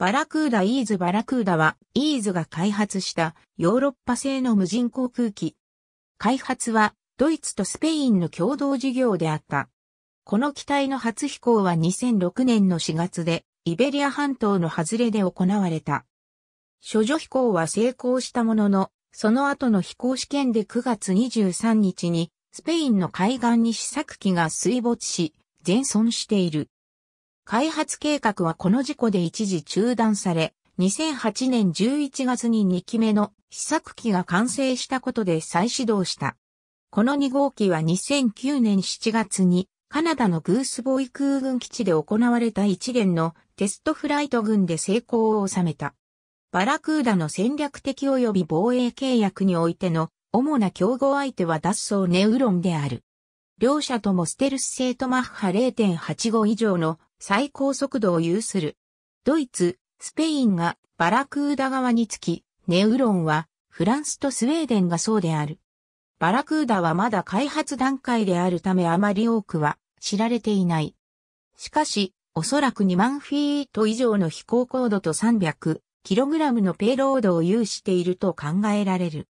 バラクーダイーズバラクーダは、イーズが開発したヨーロッパ製の無人航空機。開発は、ドイツとスペインの共同事業であった。この機体の初飛行は2006年の4月で、イベリア半島の外れで行われた。処女飛行は成功したものの、その後の飛行試験で9月23日に、スペインの海岸に試作機が水没し、全損している。開発計画はこの事故で一時中断され、2008年11月に2機目の試作機が完成したことで再始動した。この2号機は2009年7月にカナダのグースボーイ空軍基地で行われた一連のテストフライト軍で成功を収めた。バラクーダの戦略的及び防衛契約においての主な競合相手は脱走ネウロンである。両者ともステルス性とマッハ0.85以上の最高速度を有する。ドイツ、スペインがバラクーダ側につき、ネウロンはフランスとスウェーデンがそうである。バラクーダはまだ開発段階であるためあまり多くは知られていない。しかし、おそらく2万フィート以上の飛行高度と 300kg のペイロードを有していると考えられる。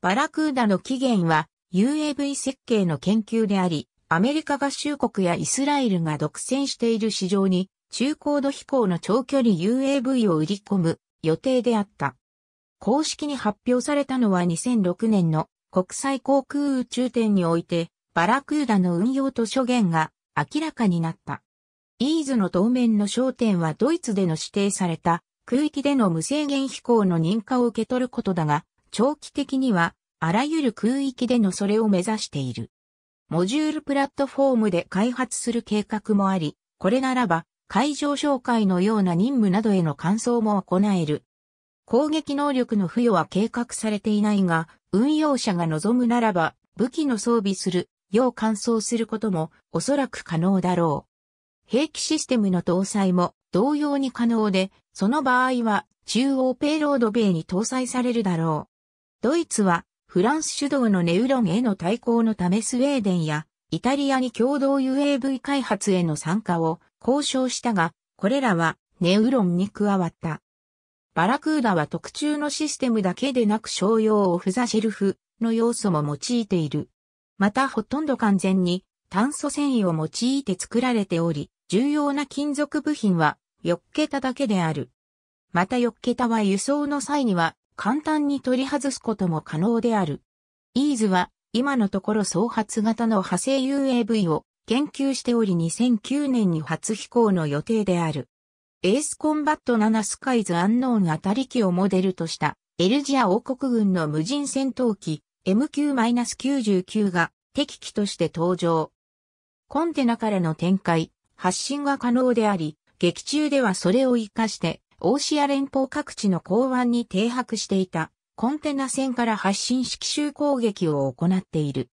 バラクーダの起源は UAV 設計の研究であり、アメリカ合衆国やイスラエルが独占している市場に中高度飛行の長距離 UAV を売り込む予定であった。公式に発表されたのは2006年の国際航空宇宙展においてバラクーダの運用と諸言が明らかになった。イーズの当面の焦点はドイツでの指定された空域での無制限飛行の認可を受け取ることだが、長期的にはあらゆる空域でのそれを目指している。モジュールプラットフォームで開発する計画もあり、これならば、会場紹介のような任務などへの感想も行える。攻撃能力の付与は計画されていないが、運用者が望むならば、武器の装備する、よう換装することも、おそらく可能だろう。兵器システムの搭載も、同様に可能で、その場合は、中央ペイロード米に搭載されるだろう。ドイツは、フランス主導のネウロンへの対抗のためスウェーデンやイタリアに共同 UAV 開発への参加を交渉したが、これらはネウロンに加わった。バラクーダは特注のシステムだけでなく商用オフザシェルフの要素も用いている。またほとんど完全に炭素繊維を用いて作られており、重要な金属部品は4桁だけである。また4桁は輸送の際には簡単に取り外すことも可能である。イーズは今のところ創発型の派生 UAV を研究しており2009年に初飛行の予定である。エースコンバット7スカイズアンノーンあたり機をモデルとしたエルジア王国軍の無人戦闘機 MQ-99 が敵機として登場。コンテナからの展開、発進が可能であり、劇中ではそれを活かしてオーシア連邦各地の港湾に停泊していたコンテナ船から発進式集攻撃を行っている。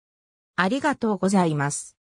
ありがとうございます。